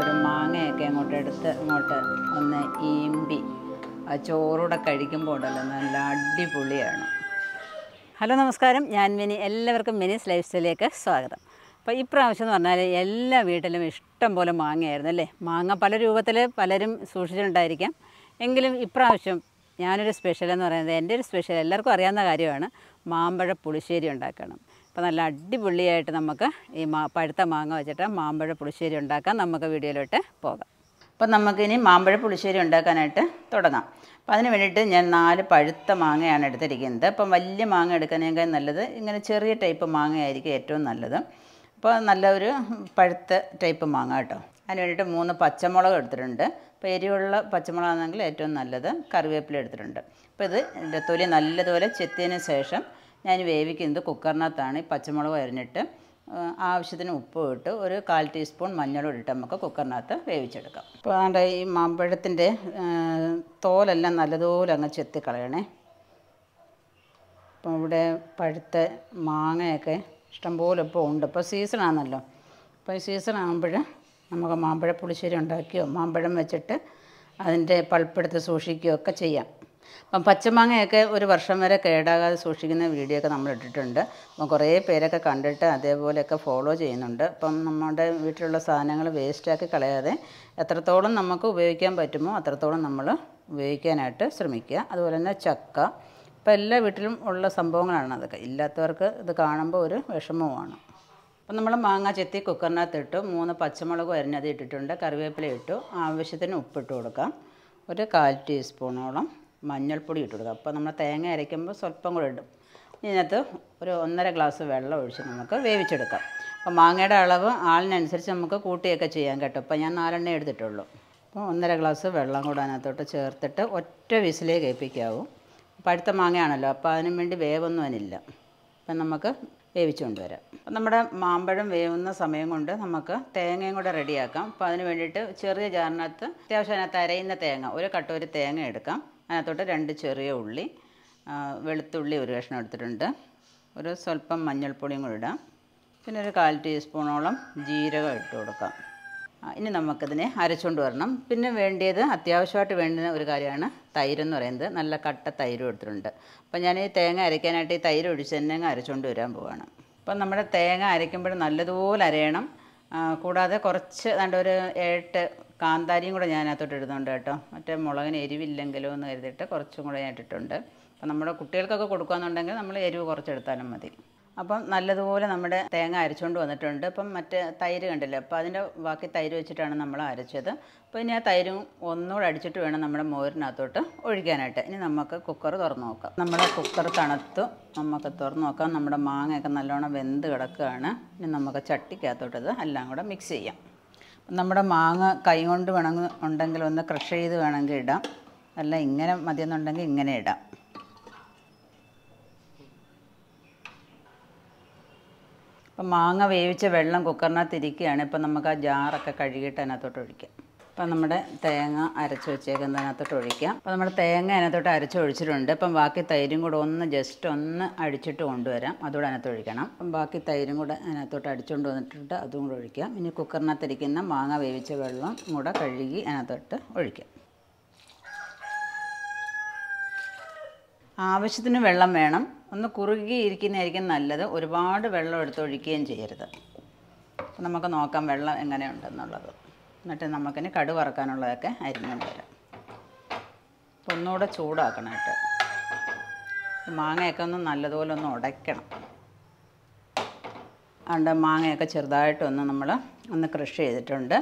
ഒരു മാങ്ങയൊക്കെ അങ്ങോട്ട് എടുത്ത് അങ്ങോട്ട് ഒന്ന് ഈമ്പി ആ ചോറൂടെ കഴിക്കുമ്പോൾ ഉണ്ടല്ലോ നല്ല അടിപൊളിയാണ് ഹലോ നമസ്കാരം ഞാൻ മിനി എല്ലാവർക്കും മിനിസ് ലൈഫ് സ്റ്റൈലിലേക്ക് സ്വാഗതം അപ്പോൾ ഇപ്രാവശ്യം എന്ന് പറഞ്ഞാൽ എല്ലാ വീട്ടിലും ഇഷ്ടം പോലെ മാങ്ങയായിരുന്നു അല്ലേ മാങ്ങ പല രൂപത്തിൽ പലരും സൂക്ഷിച്ചിട്ടുണ്ടായിരിക്കാം എങ്കിലും ഇപ്രാവശ്യം ഞാനൊരു സ്പെഷ്യൽ എന്ന് പറയുന്നത് എൻ്റെ ഒരു സ്പെഷ്യൽ എല്ലാവർക്കും അറിയാവുന്ന കാര്യമാണ് മാമ്പഴ പുളിശ്ശേരി ഉണ്ടാക്കണം അപ്പോൾ നല്ല അടിപൊളിയായിട്ട് നമുക്ക് ഈ മാ പഴുത്ത മാങ്ങ വെച്ചിട്ട് മാമ്പഴ പുളിശ്ശേരി ഉണ്ടാക്കാം നമുക്ക് വീഡിയോയിലോട്ട് പോകാം അപ്പോൾ നമുക്കിനി മാമ്പഴ പുളിശ്ശേരി ഉണ്ടാക്കാനായിട്ട് തുടങ്ങാം അപ്പം അതിന് വേണ്ടിയിട്ട് ഞാൻ നാല് പഴുത്ത മാങ്ങയാണ് എടുത്തിരിക്കുന്നത് അപ്പം വലിയ മാങ്ങ എടുക്കുന്നതിനേക്കാൾ നല്ലത് ഇങ്ങനെ ചെറിയ ടൈപ്പ് മാങ്ങയായിരിക്കും ഏറ്റവും നല്ലത് അപ്പോൾ നല്ല ഒരു പഴുത്ത ടൈപ്പ് മാങ്ങ കേട്ടോ അതിന് വേണ്ടിയിട്ട് മൂന്ന് പച്ചമുളക് എടുത്തിട്ടുണ്ട് അപ്പോൾ എരിവുള്ള പച്ചമുളകാണെങ്കിൽ ഏറ്റവും നല്ലത് കറിവേപ്പില എടുത്തിട്ടുണ്ട് അപ്പോൾ ഇത് തൊലി നല്ലതുപോലെ ചെത്തിയതിന് ശേഷം ഞാൻ വേവിക്കുന്നത് കുക്കറിനകത്താണ് പച്ചമുളക് അരിഞ്ഞിട്ട് ആവശ്യത്തിന് ഉപ്പ് ഇട്ട് ഒരു കാൽ ടീസ്പൂൺ മഞ്ഞളും ഇട്ട് നമുക്ക് കുക്കറിനകത്ത് വേവിച്ചെടുക്കാം അപ്പോൾ അതുകൊണ്ട് ഈ മാമ്പഴത്തിൻ്റെ തോലെല്ലാം നല്ലതുപോലെ അങ്ങ് ചെത്തിക്കളയണേ അപ്പോൾ ഇവിടെ പഴുത്ത മാങ്ങയൊക്കെ ഇഷ്ടംപോലെ ഇപ്പോൾ ഉണ്ട് ഇപ്പോൾ സീസണാണല്ലോ അപ്പോൾ ഈ സീസൺ ആകുമ്പോൾ നമുക്ക് മാമ്പഴ പുളിശ്ശേരി ഉണ്ടാക്കിയോ മാമ്പഴം വെച്ചിട്ട് അതിൻ്റെ പൾപ്പെടുത്ത് സൂക്ഷിക്കുകയോ ഒക്കെ ചെയ്യാം അപ്പം പച്ചമാങ്ങയൊക്കെ ഒരു വർഷം വരെ കേടാകാതെ സൂക്ഷിക്കുന്ന വീഡിയോ ഒക്കെ നമ്മൾ ഇട്ടിട്ടുണ്ട് അപ്പം കുറേ പേരൊക്കെ കണ്ടിട്ട് അതേപോലെയൊക്കെ ഫോളോ ചെയ്യുന്നുണ്ട് അപ്പം നമ്മുടെ വീട്ടിലുള്ള സാധനങ്ങൾ വേസ്റ്റാക്കി കളയാതെ എത്രത്തോളം നമുക്ക് ഉപയോഗിക്കാൻ പറ്റുമോ അത്രത്തോളം നമ്മൾ ഉപയോഗിക്കാനായിട്ട് ശ്രമിക്കുക അതുപോലെ തന്നെ ചക്ക ഇപ്പം എല്ലാ വീട്ടിലും ഉള്ള സംഭവങ്ങളാണ് അതൊക്കെ ഇല്ലാത്തവർക്ക് ഇത് കാണുമ്പോൾ ഒരു വിഷമവുമാണ് അപ്പം നമ്മൾ മാങ്ങ ചെത്തി കുക്കറിനകത്ത് ഇട്ടു മൂന്ന് പച്ചമുളക് അരിഞ്ഞത് ഇട്ടിട്ടുണ്ട് കറിവേപ്പില ഇട്ടു ആവശ്യത്തിന് ഉപ്പിട്ട് കൊടുക്കാം ഒരു കാൽ ടീസ്പൂണോളം മഞ്ഞൾപ്പൊടി ഇട്ട് കൊടുക്കുക അപ്പോൾ നമ്മൾ തേങ്ങ അരയ്ക്കുമ്പോൾ സ്വല്പം കൂടെ ഇടും ഇതിനകത്ത് ഒരു ഒന്നര ഗ്ലാസ് വെള്ളം ഒഴിച്ച് നമുക്ക് വേവിച്ചെടുക്കാം അപ്പോൾ മാങ്ങയുടെ അളവ് ആളിനനുസരിച്ച് നമുക്ക് കൂട്ടിയൊക്കെ ചെയ്യാൻ കേട്ടോ ഇപ്പോൾ ഞാൻ നാലെണ്ണേ എടുത്തിട്ടുള്ളൂ അപ്പോൾ ഒന്നര ഗ്ലാസ് വെള്ളം കൂടെ അതിനകത്തോട്ട് ചേർത്തിട്ട് ഒറ്റ വിസിലേ കേൾപ്പിക്കാവൂ അപ്പോൾ അടുത്ത മാങ്ങയാണല്ലോ അപ്പോൾ അതിനും വേണ്ടി വേവൊന്നും അതിനില്ല അപ്പം നമുക്ക് വേവിച്ചു കൊണ്ടുവരാം അപ്പം നമ്മുടെ മാമ്പഴം വേവുന്ന സമയം കൊണ്ട് നമുക്ക് തേങ്ങയും കൂടെ റെഡിയാക്കാം അപ്പോൾ അതിന് വേണ്ടിയിട്ട് ചെറിയ ജാറിനകത്ത് അത്യാവശ്യം അതിനകത്ത് അരയുന്ന തേങ്ങ ഒരു കട്ടൊരു തേങ്ങ എടുക്കാം അതിനകത്തോട്ട് രണ്ട് ചെറിയ ഉള്ളി വെളുത്തുള്ളി ഒരു കഷ്ണം എടുത്തിട്ടുണ്ട് ഒരു സ്വല്പം മഞ്ഞൾപ്പൊടിയും കൂടി ഇടാം പിന്നെ ഒരു കാൽ ടീസ്പൂണോളം ജീരകം ഇട്ട് കൊടുക്കാം ഇനി നമുക്കതിനെ അരച്ചുകൊണ്ട് വരണം പിന്നെ വേണ്ടിയത് അത്യാവശ്യമായിട്ട് വേണ്ടുന്ന ഒരു കാര്യമാണ് തൈര് എന്ന് പറയുന്നത് നല്ല കട്ട തൈര് എടുത്തിട്ടുണ്ട് അപ്പോൾ ഞാൻ ഈ തേങ്ങ അരയ്ക്കാനായിട്ട് ഈ തൈര് ഒഴിച്ച് തന്നെ അങ്ങ് അരച്ചുകൊണ്ട് വരാൻ പോവാണ് അപ്പം നമ്മുടെ തേങ്ങ അരയ്ക്കുമ്പോൾ നല്ലതുപോലെ അരയണം കൂടാതെ കുറച്ച് നല്ല ഒരു ഏട്ട് കാന്താരിയും കൂടെ ഞാൻ അതിനകത്തോട്ട് ഇടുന്നുണ്ട് കേട്ടോ മറ്റേ മുളകിന് എരിവില്ലെങ്കിലോ എന്ന് കരുതിയിട്ട് കുറച്ചും കൂടെ ഞാൻ ഇട്ടിട്ടുണ്ട് അപ്പം നമ്മുടെ കുട്ടികൾക്കൊക്കെ കൊടുക്കുകയെന്നുണ്ടെങ്കിൽ നമ്മൾ എരിവ് കുറച്ചെടുത്താലും മതി അപ്പം നല്ലതുപോലെ നമ്മുടെ തേങ്ങ അരച്ചുകൊണ്ട് വന്നിട്ടുണ്ട് അപ്പം മറ്റേ തൈര് കണ്ടില്ലേ അപ്പോൾ അതിൻ്റെ ബാക്കി തൈര് വെച്ചിട്ടാണ് നമ്മൾ അരച്ചത് അപ്പോൾ ഇനി ആ തൈരും ഒന്നുകൂടെ അടിച്ചിട്ട് വേണം നമ്മുടെ മോരിനകത്തോട്ട് ഒഴിക്കാനായിട്ട് ഇനി നമുക്ക് കുക്കർ തുറന്നു നോക്കാം നമ്മുടെ കുക്കർ തണുത്തു നമുക്ക് തുറന്നു നോക്കാം നമ്മുടെ മാങ്ങയൊക്കെ നല്ലോണം വെന്ത് കിടക്കുകയാണ് ഇനി നമുക്ക് ചട്ടിക്കകത്തോട്ടത് എല്ലാം കൂടെ മിക്സ് ചെയ്യാം നമ്മുടെ മാങ്ങ കൈ കൊണ്ട് വേണമെങ്കിൽ ഉണ്ടെങ്കിൽ ഒന്ന് ക്രഷ് ചെയ്ത് വേണമെങ്കിൽ ഇടാം അല്ല ഇങ്ങനെ എന്നുണ്ടെങ്കിൽ ഇങ്ങനെ ഇടാം അപ്പം മാങ്ങ വേവിച്ച വെള്ളം കുക്കറിനകത്ത് ഇരിക്കുകയാണ് ഇപ്പം നമുക്ക് ആ ജാറൊക്കെ കഴുകിയിട്ട് അതിനകത്തോട്ട് ഒഴിക്കാം അപ്പം നമ്മുടെ തേങ്ങ അരച്ച് അതിനകത്തോട്ട് ഒഴിക്കാം അപ്പം നമ്മുടെ തേങ്ങ അതിനകത്തോട്ട് അരച്ചൊഴിച്ചിട്ടുണ്ട് അപ്പം ബാക്കി തൈരും കൂടെ ഒന്ന് ജസ്റ്റ് ഒന്ന് അടിച്ചിട്ട് കൊണ്ടുവരാം അതുകൂടെ അതിനകത്ത് ഒഴിക്കണം അപ്പം ബാക്കി തൈരും കൂടെ അതിനകത്തോട്ട് അടിച്ചുകൊണ്ട് വന്നിട്ടുണ്ട് അതും കൂടെ ഒഴിക്കാം ഇനി കുക്കറിനകത്തിരിക്കുന്ന മാങ്ങ വേവിച്ച വെള്ളം കൂടെ കഴുകി അതിനകത്തോട്ട് ഒഴിക്കാം ആവശ്യത്തിന് വെള്ളം വേണം ഒന്ന് കുറുകിയിരിക്കുന്നതായിരിക്കും നല്ലത് ഒരുപാട് വെള്ളം എടുത്ത് ഒഴിക്കുകയും ചെയ്യരുത് നമുക്ക് നോക്കാം വെള്ളം എങ്ങനെയുണ്ടെന്നുള്ളത് എന്നിട്ട് നമുക്കിനി കടു വറക്കാനുള്ളതൊക്കെ അരിഞ്ഞുകൊണ്ട് വരാം അപ്പോൾ ഒന്നുകൂടെ ചൂടാക്കണം കേട്ടോ മാങ്ങയൊക്കെ ഒന്ന് നല്ലതുപോലെ ഒന്ന് ഉടയ്ക്കണം അതുകൊണ്ട് മാങ്ങയൊക്കെ ചെറുതായിട്ടൊന്ന് നമ്മൾ ഒന്ന് കൃഷി ചെയ്തിട്ടുണ്ട്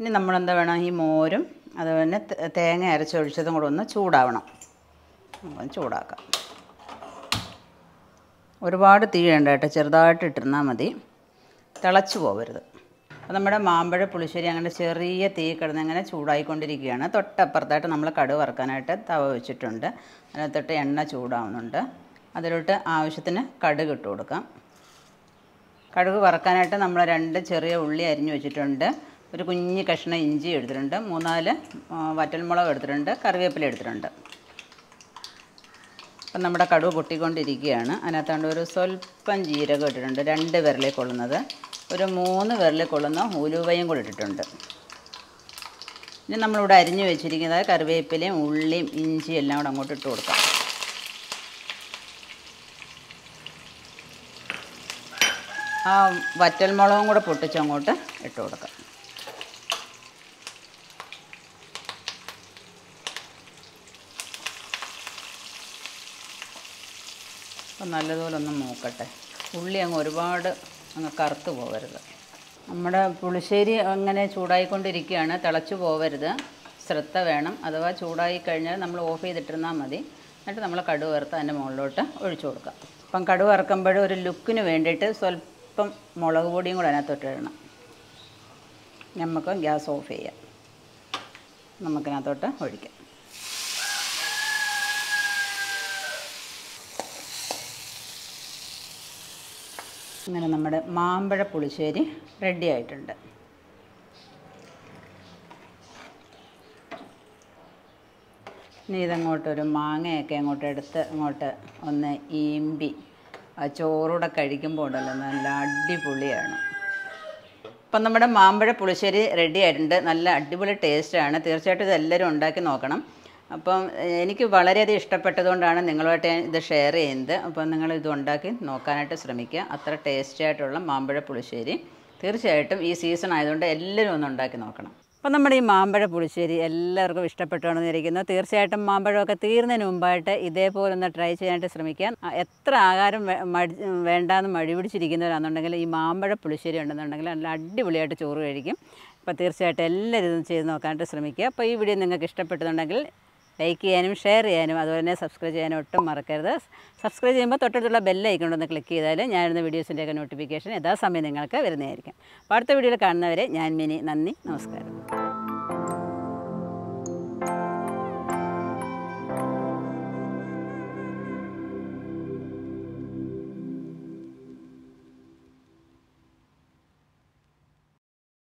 ഇനി നമ്മളെന്താ വേണം ഈ മോരും അതുപോലെ തേങ്ങ അരച്ചൊഴിച്ചതും കൂടെ ഒന്ന് ചൂടാവണം നമുക്കൊന്ന് ചൂടാക്കാം ഒരുപാട് തീ വേണ്ട കേട്ടോ ചെറുതായിട്ട് ഇട്ടിരുന്നാൽ മതി തിളച്ചു പോകരുത് നമ്മുടെ മാമ്പഴ പുളിശ്ശേരി അങ്ങനെ ചെറിയ തീ കിടന്ന് അങ്ങനെ ചൂടായിക്കൊണ്ടിരിക്കുകയാണ് തൊട്ടപ്പുറത്തായിട്ട് നമ്മൾ കടുക് വറുക്കാനായിട്ട് തവ വെച്ചിട്ടുണ്ട് അതിനകത്തൊട്ട് എണ്ണ ചൂടാവുന്നുണ്ട് അതിലോട്ട് ആവശ്യത്തിന് കടുക് ഇട്ട് കൊടുക്കാം കടുക് വറക്കാനായിട്ട് നമ്മൾ രണ്ട് ചെറിയ ഉള്ളി അരിഞ്ഞു വെച്ചിട്ടുണ്ട് ഒരു കുഞ്ഞ് കഷ്ണം ഇഞ്ചി എടുത്തിട്ടുണ്ട് മൂന്നാല് വറ്റൽമുളക് എടുത്തിട്ടുണ്ട് കറിവേപ്പില എടുത്തിട്ടുണ്ട് അപ്പം നമ്മുടെ കടുവ് പൊട്ടിക്കൊണ്ടിരിക്കുകയാണ് അതിനകത്താണ്ട് ഒരു സ്വല്പം ജീരകം ഇട്ടിട്ടുണ്ട് രണ്ട് വിരലേ കൊള്ളുന്നത് ഒരു മൂന്ന് വിരലിൽ കൊള്ളുന്ന ഉലുവയും കൂടി ഇട്ടിട്ടുണ്ട് ഇനി നമ്മളിവിടെ അരിഞ്ഞു വെച്ചിരിക്കുന്നത് കറിവേപ്പിലയും ഉള്ളിയും ഇഞ്ചിയും എല്ലാം കൂടെ അങ്ങോട്ട് ഇട്ട് കൊടുക്കാം ആ വറ്റൽമുളകും കൂടെ പൊട്ടിച്ച് അങ്ങോട്ട് ഇട്ട് കൊടുക്കാം അപ്പം നല്ലതുപോലെ ഒന്ന് നോക്കട്ടെ ഉള്ളി അങ്ങ് ഒരുപാട് അങ്ങ് കറുത്ത് പോകരുത് നമ്മുടെ പുളിശ്ശേരി അങ്ങനെ ചൂടായിക്കൊണ്ടിരിക്കുകയാണ് തിളച്ചു പോകരുത് ശ്രദ്ധ വേണം അഥവാ ചൂടായി കഴിഞ്ഞാൽ നമ്മൾ ഓഫ് ചെയ്തിട്ടിരുന്നാൽ മതി എന്നിട്ട് നമ്മൾ കടുവ് വറുത്ത് അതിൻ്റെ മുകളിലോട്ട് ഒഴിച്ചു കൊടുക്കാം അപ്പം കടുവ് വറുക്കുമ്പോഴും ഒരു ലുക്കിന് വേണ്ടിയിട്ട് സ്വല്പം മുളക് പൊടിയും കൂടെ അതിനകത്തോട്ട് ഇടണം നമുക്ക് ഗ്യാസ് ഓഫ് ചെയ്യാം നമുക്കിനകത്തോട്ട് ഒഴിക്കാം അങ്ങനെ നമ്മുടെ മാമ്പഴ പുളിശ്ശേരി റെഡി ആയിട്ടുണ്ട് ഇനി ഇതങ്ങോട്ടൊരു മാങ്ങയൊക്കെ അങ്ങോട്ട് എടുത്ത് അങ്ങോട്ട് ഒന്ന് ഈമ്പി ആ ചോറൂടെ കഴിക്കുമ്പോൾ ഉണ്ടല്ലോ നല്ല അടിപൊളിയാണ് അപ്പം നമ്മുടെ മാമ്പഴ പുളിശ്ശേരി റെഡി ആയിട്ടുണ്ട് നല്ല അടിപൊളി ടേസ്റ്റാണ് തീർച്ചയായിട്ടും ഇതെല്ലാവരും ഉണ്ടാക്കി നോക്കണം അപ്പം എനിക്ക് വളരെയധികം ഇഷ്ടപ്പെട്ടതുകൊണ്ടാണ് നിങ്ങളുമായിട്ട് ഞാൻ ഇത് ഷെയർ ചെയ്യുന്നത് അപ്പം നിങ്ങൾ ഇത് ഉണ്ടാക്കി നോക്കാനായിട്ട് ശ്രമിക്കുക അത്ര ടേസ്റ്റി ആയിട്ടുള്ള മാമ്പഴ പുളിശ്ശേരി തീർച്ചയായിട്ടും ഈ സീസൺ ആയതുകൊണ്ട് എല്ലാവരും ഒന്ന് ഉണ്ടാക്കി നോക്കണം അപ്പം നമ്മുടെ ഈ മാമ്പഴ പുളിശ്ശേരി എല്ലാവർക്കും ഇഷ്ടപ്പെട്ടാണെന്ന് വിചാരിക്കുന്നു തീർച്ചയായിട്ടും മാമ്പഴമൊക്കെ തീർന്നതിന് മുമ്പായിട്ട് ഇതേപോലെ ഒന്ന് ട്രൈ ചെയ്യാനായിട്ട് ശ്രമിക്കാം എത്ര ആഹാരം വേണ്ടാന്ന് മഴി പിടിച്ചിരിക്കുന്നവരാണെന്നുണ്ടെങ്കിൽ ഈ മാമ്പഴ പുളിശ്ശേരി ഉണ്ടെന്നുണ്ടെങ്കിൽ നല്ല അടിപൊളിയായിട്ട് ചോറ് കഴിക്കും അപ്പോൾ തീർച്ചയായിട്ടും എല്ലാവരും ചെയ്ത് നോക്കാനായിട്ട് ശ്രമിക്കുക അപ്പോൾ ഈ വീഡിയോ നിങ്ങൾക്ക് ഇഷ്ടപ്പെട്ടിട്ടുണ്ടെങ്കിൽ ലൈക്ക് ചെയ്യാനും ഷെയർ ചെയ്യാനും അതുപോലെ തന്നെ സബ്സ്ക്രൈബ് ചെയ്യാനും ഒട്ടും മറക്കരുത് സബ്സ്ക്രൈബ് ചെയ്യുമ്പോൾ തൊട്ടടുത്തുള്ള ബെല്ലൈക്കൊണ്ടൊന്ന് ക്ലിക്ക് ചെയ്താൽ ഞാനിരുന്ന വീഡിയോസിൻ്റെയൊക്കെ നോട്ടിഫിക്കേഷൻ യഥാസമയം നിങ്ങൾക്ക് വരുന്നതായിരിക്കും അപ്പോൾ അടുത്ത വീഡിയോയിൽ കാണുന്നവരെ ഞാൻ മിനി നന്ദി നമസ്കാരം